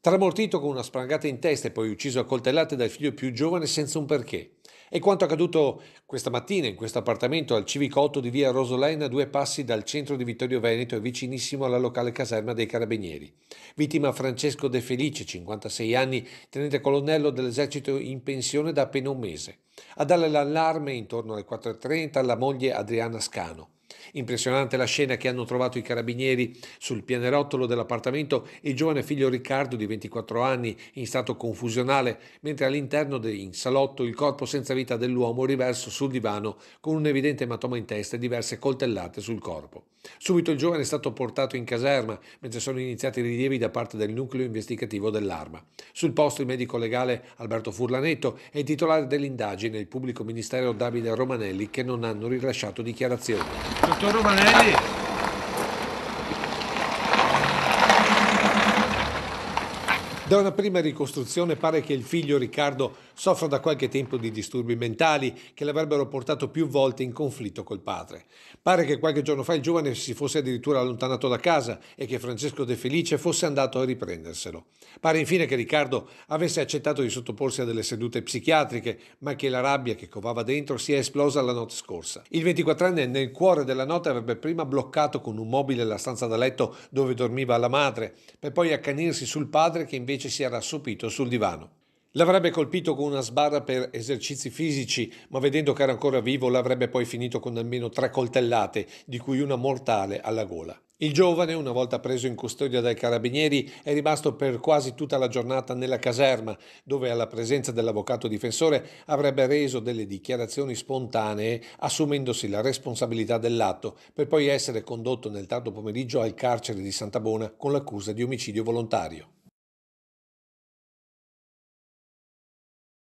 Tramortito con una sprangata in testa e poi ucciso a coltellate dal figlio più giovane senza un perché. È quanto accaduto questa mattina in questo appartamento al Civico 8 di via a due passi dal centro di Vittorio Veneto e vicinissimo alla locale caserma dei Carabinieri. Vittima Francesco De Felice, 56 anni, tenente colonnello dell'esercito in pensione da appena un mese. A dare l'allarme intorno alle 4.30 la moglie Adriana Scano. Impressionante la scena che hanno trovato i carabinieri sul pianerottolo dell'appartamento e il giovane figlio Riccardo di 24 anni in stato confusionale, mentre all'interno del salotto il corpo senza vita dell'uomo riverso sul divano con un evidente ematoma in testa e diverse coltellate sul corpo. Subito il giovane è stato portato in caserma, mentre sono iniziati i rilievi da parte del nucleo investigativo dell'arma. Sul posto il medico legale Alberto Furlanetto e il titolare dell'indagine, il pubblico ministero Davide Romanelli, che non hanno rilasciato dichiarazioni. Doutor Vanelli. Da una prima ricostruzione pare che il figlio Riccardo soffra da qualche tempo di disturbi mentali che l'avrebbero portato più volte in conflitto col padre. Pare che qualche giorno fa il giovane si fosse addirittura allontanato da casa e che Francesco De Felice fosse andato a riprenderselo. Pare infine che Riccardo avesse accettato di sottoporsi a delle sedute psichiatriche, ma che la rabbia che covava dentro si è esplosa la notte scorsa. Il 24enne nel cuore della notte avrebbe prima bloccato con un mobile la stanza da letto dove dormiva la madre, per poi accanirsi sul padre che invece invece si era assopito sul divano. L'avrebbe colpito con una sbarra per esercizi fisici, ma vedendo che era ancora vivo l'avrebbe poi finito con almeno tre coltellate, di cui una mortale alla gola. Il giovane, una volta preso in custodia dai carabinieri, è rimasto per quasi tutta la giornata nella caserma, dove alla presenza dell'avvocato difensore avrebbe reso delle dichiarazioni spontanee, assumendosi la responsabilità dell'atto, per poi essere condotto nel tardo pomeriggio al carcere di Santa Bona con l'accusa di omicidio volontario.